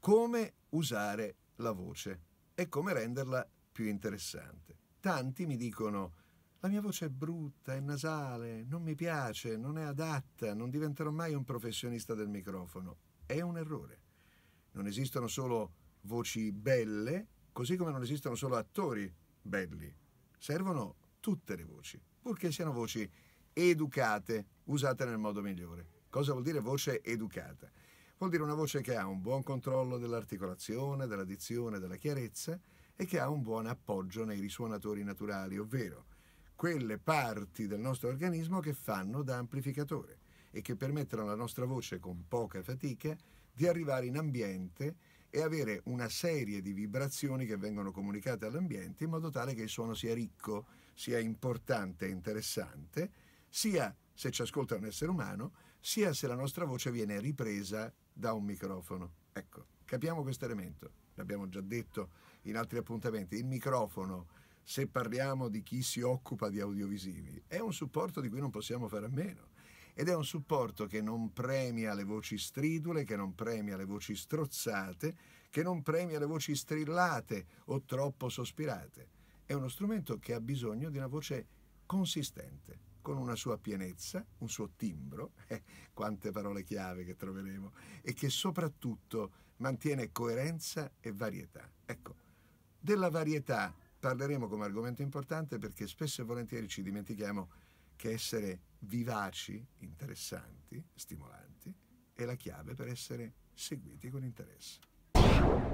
come usare la voce e come renderla più interessante. Tanti mi dicono la mia voce è brutta, è nasale, non mi piace, non è adatta, non diventerò mai un professionista del microfono. È un errore. Non esistono solo voci belle, così come non esistono solo attori belli. Servono tutte le voci, purché siano voci educate, usate nel modo migliore. Cosa vuol dire voce educata? Vuol dire una voce che ha un buon controllo dell'articolazione, dell'addizione, della chiarezza e che ha un buon appoggio nei risuonatori naturali, ovvero quelle parti del nostro organismo che fanno da amplificatore e che permettono alla nostra voce con poca fatica di arrivare in ambiente e avere una serie di vibrazioni che vengono comunicate all'ambiente in modo tale che il suono sia ricco, sia importante e interessante, sia se ci ascolta un essere umano, sia se la nostra voce viene ripresa da un microfono. Ecco, capiamo questo elemento, l'abbiamo già detto in altri appuntamenti, il microfono, se parliamo di chi si occupa di audiovisivi, è un supporto di cui non possiamo fare a meno. Ed è un supporto che non premia le voci stridule, che non premia le voci strozzate, che non premia le voci strillate o troppo sospirate. È uno strumento che ha bisogno di una voce consistente, con una sua pienezza, un suo timbro, eh, quante parole chiave che troveremo, e che soprattutto mantiene coerenza e varietà. Ecco, della varietà parleremo come argomento importante perché spesso e volentieri ci dimentichiamo che essere vivaci, interessanti, stimolanti, è la chiave per essere seguiti con interesse.